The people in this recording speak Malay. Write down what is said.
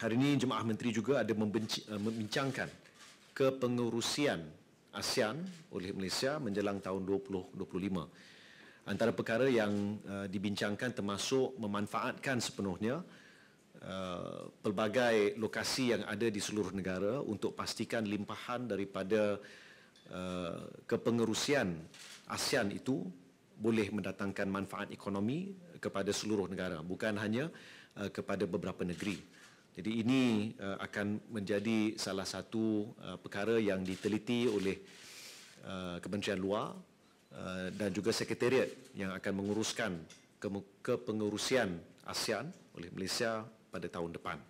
Hari ini jemaah menteri juga ada eh, membincangkan kepengurusian ASEAN oleh Malaysia menjelang tahun 2025. Antara perkara yang uh, dibincangkan termasuk memanfaatkan sepenuhnya uh, pelbagai lokasi yang ada di seluruh negara untuk pastikan limpahan daripada uh, kepengurusian ASEAN itu boleh mendatangkan manfaat ekonomi kepada seluruh negara bukan hanya uh, kepada beberapa negeri. Jadi ini uh, akan menjadi salah satu uh, perkara yang diteliti oleh uh, Kementerian Luar uh, dan juga Sekretariat yang akan menguruskan ke ASEAN oleh Malaysia pada tahun depan.